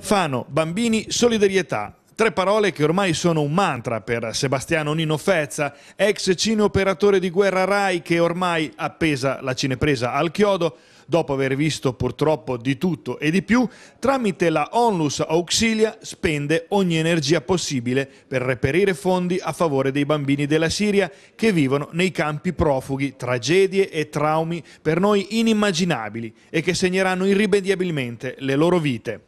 Fano, bambini, solidarietà. Tre parole che ormai sono un mantra per Sebastiano Nino Fezza, ex cineoperatore di guerra Rai che ormai appesa la cinepresa al chiodo dopo aver visto purtroppo di tutto e di più, tramite la Onlus Auxilia spende ogni energia possibile per reperire fondi a favore dei bambini della Siria che vivono nei campi profughi tragedie e traumi per noi inimmaginabili e che segneranno irrimediabilmente le loro vite.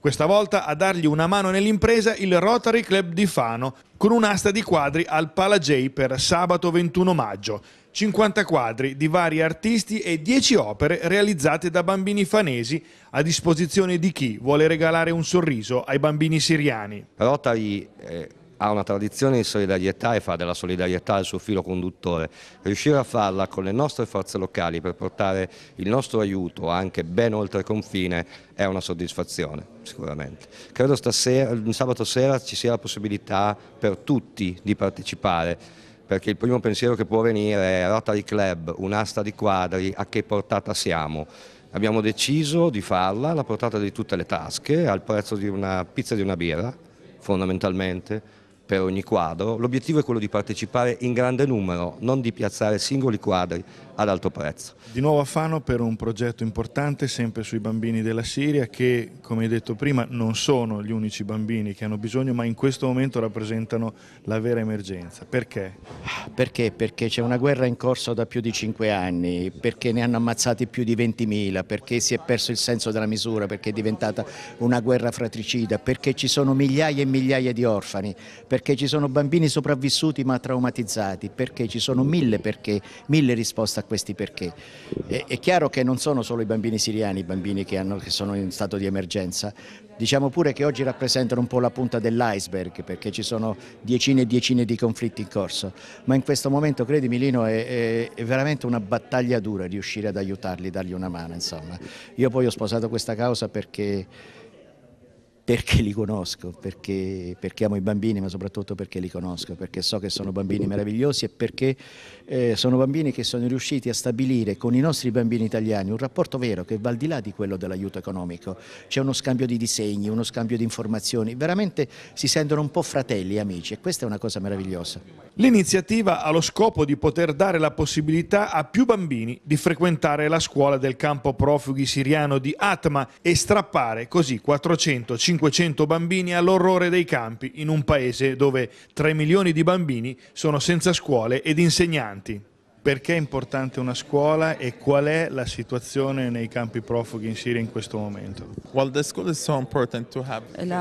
Questa volta a dargli una mano nell'impresa il Rotary Club di Fano con un'asta di quadri al Palajay per sabato 21 maggio. 50 quadri di vari artisti e 10 opere realizzate da bambini fanesi a disposizione di chi vuole regalare un sorriso ai bambini siriani. Rotary eh ha una tradizione di solidarietà e fa della solidarietà il suo filo conduttore. Riuscire a farla con le nostre forze locali per portare il nostro aiuto anche ben oltre confine è una soddisfazione sicuramente. Credo stasera, sabato sera ci sia la possibilità per tutti di partecipare perché il primo pensiero che può venire è Rotary Club, un'asta di quadri, a che portata siamo? Abbiamo deciso di farla alla portata di tutte le tasche, al prezzo di una pizza e di una birra, fondamentalmente, per ogni quadro, l'obiettivo è quello di partecipare in grande numero, non di piazzare singoli quadri ad alto prezzo. Di nuovo a Fano per un progetto importante sempre sui bambini della Siria che, come hai detto prima, non sono gli unici bambini che hanno bisogno ma in questo momento rappresentano la vera emergenza. Perché? Perché? Perché c'è una guerra in corso da più di 5 anni, perché ne hanno ammazzati più di 20.000, perché si è perso il senso della misura, perché è diventata una guerra fratricida, perché ci sono migliaia e migliaia di orfani, perché perché ci sono bambini sopravvissuti ma traumatizzati, perché ci sono mille perché, mille risposte a questi perché. È, è chiaro che non sono solo i bambini siriani i bambini che, hanno, che sono in stato di emergenza, diciamo pure che oggi rappresentano un po' la punta dell'iceberg perché ci sono decine e decine di conflitti in corso, ma in questo momento credimi Lino è, è veramente una battaglia dura riuscire ad aiutarli, dargli una mano insomma. Io poi ho sposato questa causa perché perché li conosco, perché, perché, amo i bambini, ma soprattutto perché li conosco, perché so che sono bambini meravigliosi e perché eh, sono bambini che sono riusciti a stabilire con i nostri bambini italiani un rapporto vero che va al di là di quello dell'aiuto economico. C'è uno scambio di disegni, uno scambio di informazioni, veramente si sentono un po' fratelli e amici e questa è una cosa meravigliosa. L'iniziativa ha lo scopo di poter dare la possibilità a più bambini di frequentare la scuola del campo profughi siriano di Atma e strappare così 450 500 bambini all'orrore dei campi in un paese dove 3 milioni di bambini sono senza scuole ed insegnanti. Perché è importante una scuola e qual è la situazione nei campi profughi in Siria in questo momento? La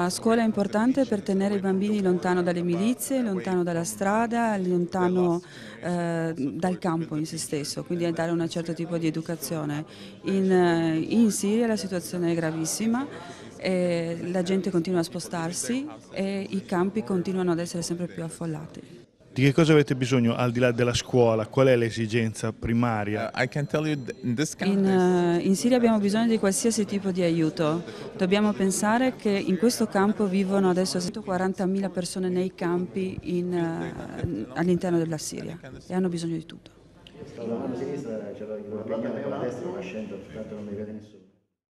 scuola è importante per tenere i bambini lontano dalle milizie, lontano dalla strada, lontano eh, dal campo in se stesso, quindi a dare un certo tipo di educazione. In, eh, in Siria la situazione è gravissima eh, la gente continua a spostarsi e i campi continuano ad essere sempre più affollati. Di che cosa avete bisogno al di là della scuola? Qual è l'esigenza primaria? Uh, in, uh, in, Siria abbiamo bisogno di qualsiasi tipo di aiuto. Dobbiamo pensare che in questo campo vivono adesso 140.000 persone nei campi uh, all'interno della Siria e hanno bisogno di tutto. La a sinistra, c'era il a destra, ma scendo, tanto non mi vede nessuno.